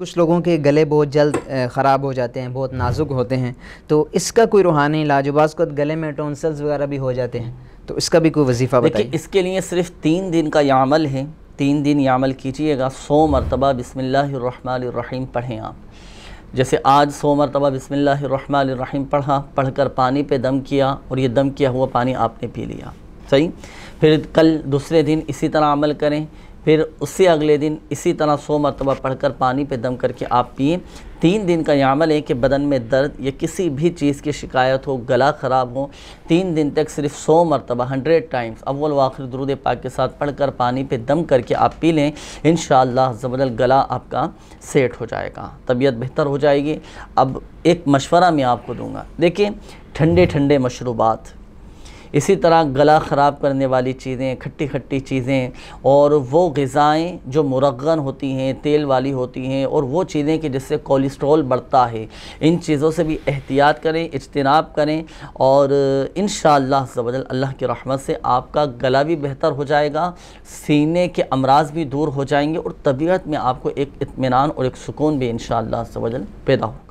कुछ लोगों के गले बहुत जल्द ख़राब हो जाते हैं बहुत नाजुक होते हैं तो इसका कोई रूहानी इलाज बाज़ को गले में टोनसल्स वगैरह भी हो जाते हैं तो इसका भी कोई वजीफ़ा बताइए इसके लिए सिर्फ तीन दिन का यह अमल है तीन दिन यह अमल कीजिएगा सौ मरतबा बिसमीम पढ़ें आप जैसे आज सौ मरतबा बिसमीम पढ़ा पढ़कर पानी पे दम किया और ये दम किया हुआ पानी आपने पी लिया सही फिर कल दूसरे दिन इसी तरह अमल करें फिर उससे अगले दिन इसी तरह सौ मरतबा पढ़कर पानी पे दम करके आप पिए तीन दिन का यामल है कि बदन में दर्द या किसी भी चीज़ की शिकायत हो गला ख़राब हो तीन दिन तक सिर्फ सौ मरतबा हंड्रेड टाइम्स अव्वल आखिर दरुद पाक के साथ पढ़कर पानी पे दम करके आप पी लें इन शबदल गला आपका सेट हो जाएगा तबीयत बेहतर हो जाएगी अब एक मशवरा मैं आपको दूँगा देखिए ठंडे ठंडे मशरूबात इसी तरह गला ख़राब करने वाली चीज़ें खट्टी खट्टी चीज़ें और वो गज़ाएँ जो मुरगन होती हैं तेल वाली होती हैं और वो चीज़ें कि जिससे कोलेस्ट्रॉल बढ़ता है इन चीज़ों से भी एहतियात करें इजतनाब करें और इन शजल अल्लाह की रहमत से आपका गला भी बेहतर हो जाएगा सीने के अमराज भी दूर हो जाएंगे और तबीयत में आपको एक इतमान और एक सुकून भी इन शजल पैदा होगा